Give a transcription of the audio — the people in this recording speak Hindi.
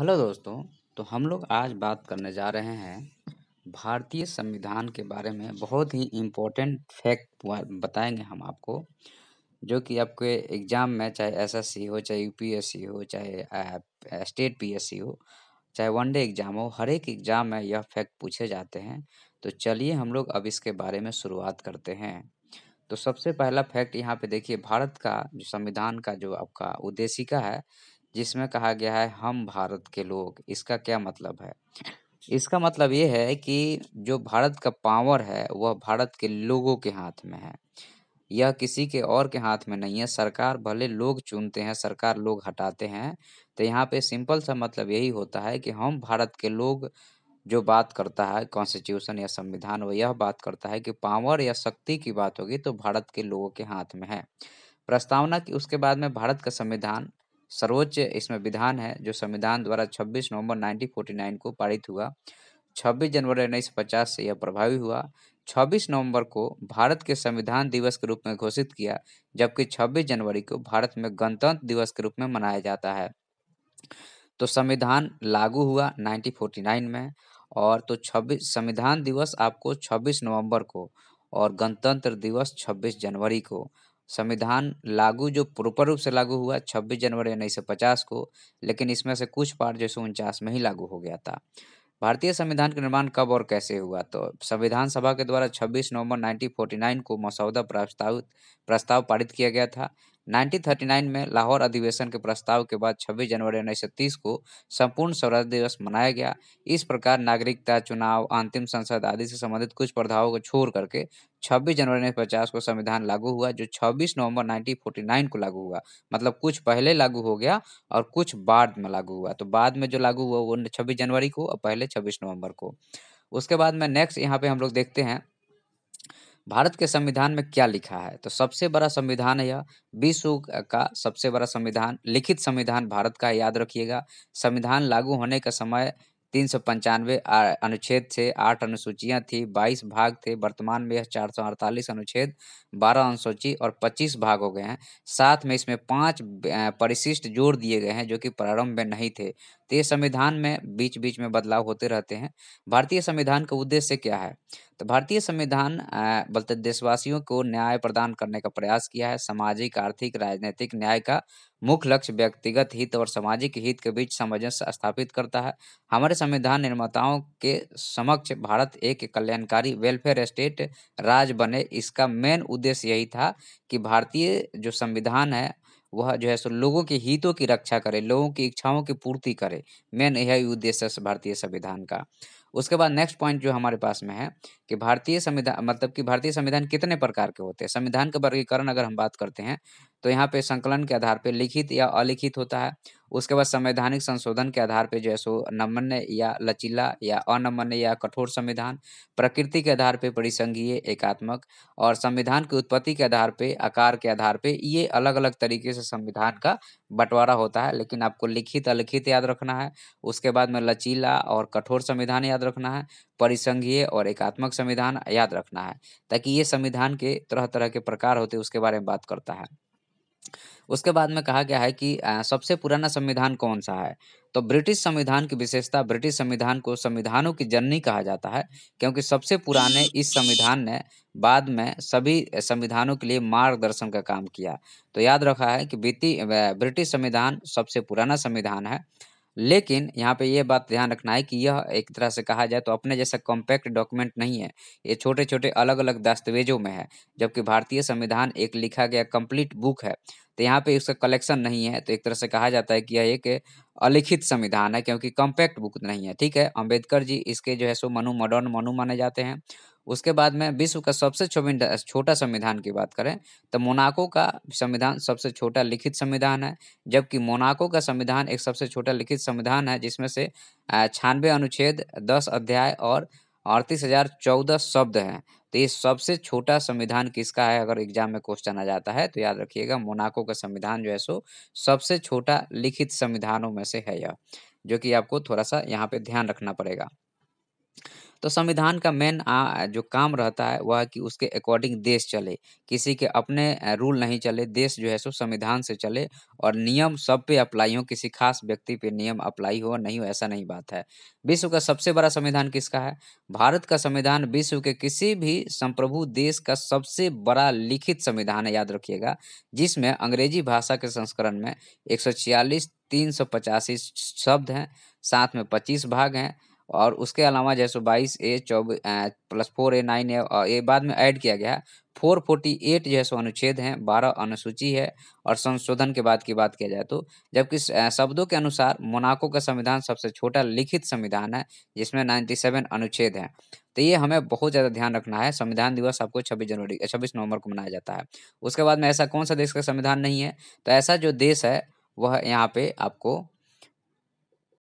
हेलो दोस्तों तो हम लोग आज बात करने जा रहे हैं भारतीय संविधान के बारे में बहुत ही इम्पोर्टेंट फैक्ट बताएंगे हम आपको जो कि आपके एग्ज़ाम में चाहे एसएससी हो चाहे यूपीएससी हो चाहे स्टेट पीएससी हो चाहे वन डे एग्ज़ाम हो हर एक एग्ज़ाम में यह फैक्ट पूछे जाते हैं तो चलिए हम लोग अब इसके बारे में शुरुआत करते हैं तो सबसे पहला फैक्ट यहाँ पे देखिए भारत का जो संविधान का जो आपका उद्देशिका है जिसमें कहा गया है हम भारत के लोग इसका क्या मतलब है इसका मतलब ये है कि जो भारत का पावर है वह भारत के लोगों के हाथ में है यह किसी के और के हाथ में नहीं है सरकार भले लोग चुनते हैं सरकार लोग हटाते हैं तो यहाँ पे सिंपल सा मतलब यही होता है कि हम भारत के लोग जो बात करता है कॉन्स्टिट्यूशन या संविधान वह यह बात करता है कि पावर या शक्ति की बात होगी तो भारत के लोगों के हाथ में है प्रस्तावना की उसके बाद में भारत का संविधान सर्वोच्च इसमें विधान है जो संविधान द्वारा 26 नवंबर 1949 को पारित हुआ 26 जनवरी उन्नीस से यह प्रभावी हुआ 26 नवंबर को भारत के संविधान दिवस के रूप में घोषित किया जबकि 26 जनवरी को भारत में गणतंत्र दिवस के रूप में मनाया जाता है तो संविधान लागू हुआ 1949 में और तो 26 संविधान दिवस आपको 26 नवंबर को और गणतंत्र दिवस 26 जनवरी को संविधान लागू जो प्रॉपर रूप से लागू हुआ 26 जनवरी उन्नीस को लेकिन इसमें से कुछ पार्ट जो सौ उनचास में ही लागू हो गया था भारतीय संविधान का निर्माण कब और कैसे हुआ तो संविधान सभा के द्वारा 26 नवंबर 1949 को मसौदा प्रस्तावित प्रस्ताव पारित किया गया था 1939 में लाहौर अधिवेशन के प्रस्ताव के बाद 26 जनवरी उन्नीस को संपूर्ण स्वराज दिवस मनाया गया इस प्रकार नागरिकता चुनाव अंतिम संसद आदि से संबंधित कुछ प्रभावों को छोड़ करके 26 जनवरी उन्नीस पचास को संविधान लागू हुआ जो 26 नवंबर 1949 को लागू हुआ मतलब कुछ पहले लागू हो गया और कुछ बाद में लागू हुआ तो बाद में जो लागू हुआ वो छब्बीस जनवरी को और पहले छब्बीस नवंबर को उसके बाद में नेक्स्ट यहाँ पे हम लोग देखते हैं भारत के संविधान में क्या लिखा है तो सबसे बड़ा संविधान है यह विश्व का सबसे बड़ा संविधान लिखित संविधान भारत का याद रखिएगा संविधान लागू होने का समय तीन सौ पंचानवे अनुच्छेद से आठ अनुसूचियां थी बाईस भाग थे वर्तमान में यह चार सौ अड़तालीस अनुच्छेद बारह अनुसूची और पच्चीस भाग हो गए हैं साथ में इसमें पांच परिशिष्ट जोड़ दिए गए हैं जो कि प्रारंभ में नहीं थे तो ये संविधान में बीच बीच में बदलाव होते रहते हैं भारतीय संविधान का उद्देश्य क्या है तो भारतीय संविधान बल्कि देशवासियों को न्याय प्रदान करने का प्रयास किया है सामाजिक आर्थिक राजनीतिक न्याय का मुख्य लक्ष्य व्यक्तिगत हित और सामाजिक हित के बीच सामंजस्य स्थापित करता है हमारे संविधान निर्माताओं के समक्ष भारत एक कल्याणकारी वेलफेयर स्टेट राज बने इसका मेन उद्देश्य यही था कि भारतीय जो संविधान है वह जो है सो लोगों के हितों की रक्षा करे लोगों की इच्छाओं की पूर्ति करे मेन यही उद्देश्य है भारतीय संविधान का उसके बाद नेक्स्ट पॉइंट जो हमारे पास में है कि भारतीय संविधान मतलब कि भारतीय संविधान कितने प्रकार के होते हैं संविधान के वर्गीकरण अगर हम बात करते हैं तो यहाँ पे संकलन के आधार पर लिखित या अलिखित होता है उसके बाद संवैधानिक संशोधन के आधार पे जो है सो नमन्य या लचीला या अनमन्य या कठोर संविधान प्रकृति के आधार पे परिसंघीय एकात्मक और संविधान की उत्पत्ति के आधार पे आकार के आधार पे ये अलग अलग तरीके से संविधान का बंटवारा होता है लेकिन आपको लिखित अलिखित याद रखना है उसके बाद में लचीला और कठोर संविधान याद रखना है परिसंघीय और एकात्मक संविधान याद रखना है ताकि ये संविधान के तरह तरह के प्रकार होते उसके बारे में बात करता है उसके बाद में कहा गया है कि सबसे पुराना संविधान कौन सा है तो ब्रिटिश संविधान की विशेषता ब्रिटिश संविधान को संविधानों की जननी कहा जाता है क्योंकि सबसे पुराने इस संविधान ने बाद में सभी संविधानों के लिए मार्गदर्शन का काम किया तो याद रखा है कि बीती ब्रिटिश संविधान सबसे पुराना संविधान है लेकिन यहाँ पे ये बात ध्यान रखना है कि यह एक तरह से कहा जाए तो अपने जैसा कॉम्पैक्ट डॉक्यूमेंट नहीं है ये छोटे छोटे अलग अलग दस्तावेजों में है जबकि भारतीय संविधान एक लिखा गया कंप्लीट बुक है तो यहाँ पे उसका कलेक्शन नहीं है तो एक तरह से कहा जाता है कि यह एक अलिखित संविधान है क्योंकि कॉम्पैक्ट बुक नहीं है ठीक है अम्बेडकर जी इसके जो है सो मनु मॉडर्न मनु माने जाते हैं उसके बाद में विश्व का सबसे छोटा संविधान की बात करें तो मोनाको का संविधान सबसे छोटा लिखित संविधान है जबकि मोनाको का संविधान एक सबसे छोटा लिखित संविधान है जिसमें से छानबे अनुच्छेद दस अध्याय और अड़तीस हजार चौदह शब्द हैं तो ये सबसे छोटा संविधान किसका है अगर एग्जाम में क्वेश्चन आ जाता है तो याद रखिएगा मोनाको का संविधान जो है सो सबसे छोटा लिखित संविधानों में से है यह जो कि आपको थोड़ा सा यहाँ पे ध्यान रखना पड़ेगा तो संविधान का मेन जो काम रहता है वह कि उसके अकॉर्डिंग देश चले किसी के अपने रूल नहीं चले देश जो है सो संविधान से चले और नियम सब पे अप्लाई हो किसी खास व्यक्ति पे नियम अप्लाई हो नहीं हो ऐसा नहीं बात है विश्व का सबसे बड़ा संविधान किसका है भारत का संविधान विश्व के किसी भी संप्रभु देश का सबसे बड़ा लिखित संविधान है याद रखिएगा जिसमें अंग्रेजी भाषा के संस्करण में एक सौ छियालीस तीन सौ पचासी शब्द हैं साथ में पच्चीस भाग हैं और उसके अलावा जैसे बाईस ए चौबीस plus four a nine a ये बाद में ऐड किया गया है फोर फोर्टी एट जो है सो अनुच्छेद हैं बारह अनुसूची है और संशोधन के बाद की बात किया जाए तो जबकि शब्दों के अनुसार मोनाको का संविधान सबसे छोटा लिखित संविधान है जिसमें नाइन्टी सेवन अनुच्छेद हैं तो ये हमें बहुत ज़्यादा ध्यान रखना है संविधान दिवस आपको छब्बीस जनवरी छब्बीस नवंबर को मनाया जाता है उसके बाद में ऐसा कौन सा देश का संविधान नहीं है तो ऐसा जो देश है वह यहाँ पे आपको